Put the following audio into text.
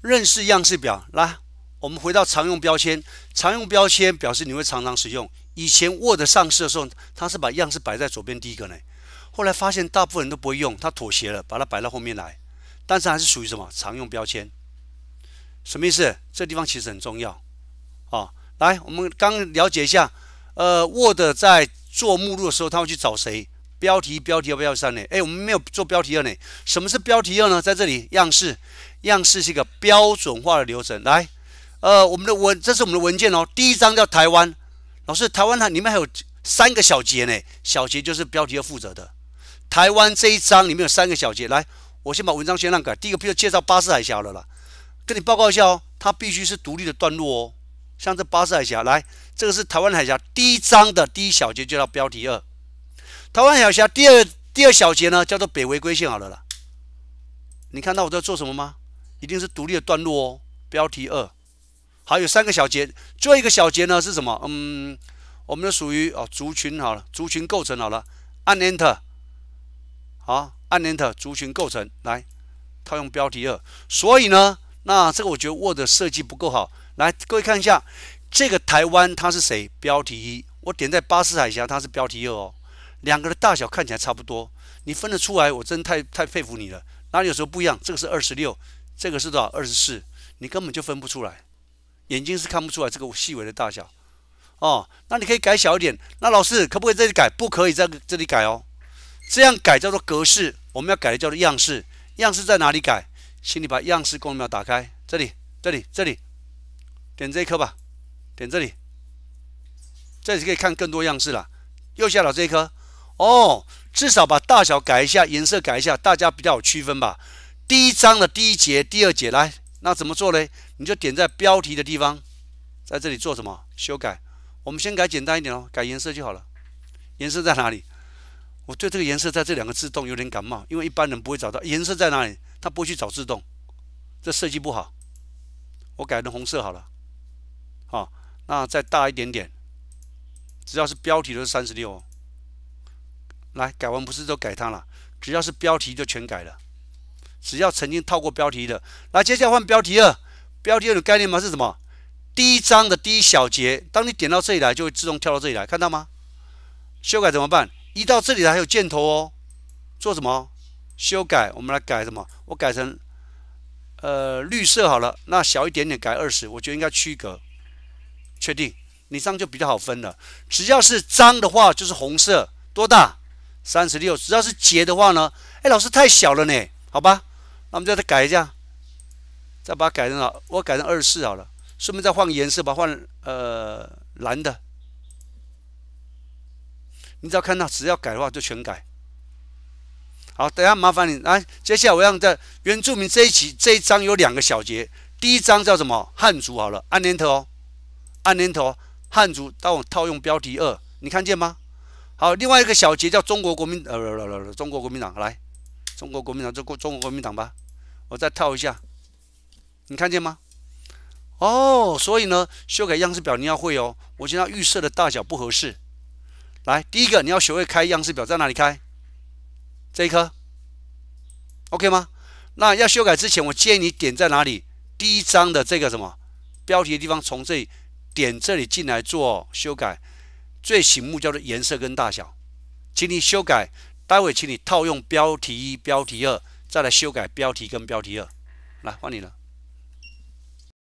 认识样式表来，我们回到常用标签。常用标签表示你会常常使用。以前 Word 上市的时候，它是把样式摆在左边第一个呢。后来发现大部分人都不会用，它妥协了，把它摆到后面来。但是还是属于什么常用标签？什么意思？这地方其实很重要啊。来，我们刚了解一下，呃，Word 在做目录的时候，它会去找谁？标题标题二标题三呢？哎，我们没有做标题二呢。什么是标题二呢？在这里，样式样式是一个标准化的流程。来，呃，我们的文，这是我们的文件哦。第一章叫台湾，老师，台湾它里面还有三个小节呢。小节就是标题二负责的。台湾这一章里面有三个小节。来，我先把文章先让改。第一个，不要介绍巴士海峡的了。跟你报告一下哦，它必须是独立的段落哦。像这巴士海峡，来，这个是台湾海峡第一章的第一小节，就叫标题二。台湾海峡第二第二小节呢，叫做北回归线好了啦。你看到我在做什么吗？一定是独立的段落哦。标题二，好，有三个小节，最后一个小节呢是什么？嗯，我们的属于哦族群好了，族群构成好了，按 Enter，好，按 Enter，族群构成，来套用标题二。所以呢，那这个我觉得 Word 设计不够好。来，各位看一下这个台湾它是谁？标题一，我点在巴士海峡，它是标题二哦。两个的大小看起来差不多，你分得出来，我真太太佩服你了。哪里有时候不一样？这个是二十六，这个是多少？二十四，你根本就分不出来，眼睛是看不出来这个细微的大小。哦，那你可以改小一点。那老师可不可以这里改？不可以，在这里改哦。这样改叫做格式，我们要改的叫做样式。样式在哪里改？请你把样式功能表打开，这里、这里、这里，点这一颗吧，点这里，这里可以看更多样式了。右下角这一颗。哦，至少把大小改一下，颜色改一下，大家比较好区分吧。第一章的第一节、第二节来，那怎么做呢？你就点在标题的地方，在这里做什么？修改。我们先改简单一点哦，改颜色就好了。颜色在哪里？我对这个颜色在这两个自动有点感冒，因为一般人不会找到颜色在哪里，他不会去找自动，这设计不好。我改成红色好了。好，那再大一点点，只要是标题都是三十六。来改完不是都改它了？只要是标题就全改了，只要曾经套过标题的。来，接下来换标题二。标题二的概念吗？是什么？第一章的第一小节。当你点到这里来，就会自动跳到这里来，看到吗？修改怎么办？一到这里来还有箭头哦。做什么？修改。我们来改什么？我改成呃绿色好了。那小一点点改二十，我觉得应该区隔。确定？你这样就比较好分了。只要是章的话，就是红色。多大？三十六，只要是结的话呢，哎，老师太小了呢，好吧，那我们再改一下，再把它改成了，我改成二十四好了，顺便再换颜色吧，换呃蓝的。你只要看到只要改的话就全改。好，等下麻烦你来，接下来我让在原住民这一期这一章有两个小节，第一章叫什么？汉族好了，按年头按年头，汉族，当我套用标题二，你看见吗？好，另外一个小节叫中国国民，呃，中国国民党来，中国国民党，就国中国国民党吧，我再跳一下，你看见吗？哦，所以呢，修改样式表你要会哦。我今天预设的大小不合适，来，第一个你要学会开样式表，在哪里开？这一颗，OK 吗？那要修改之前，我建议你点在哪里？第一章的这个什么标题的地方，从这里点这里进来做修改。最醒目叫做颜色跟大小，请你修改。待会请你套用标题一、标题二，再来修改标题跟标题二。来，换你了。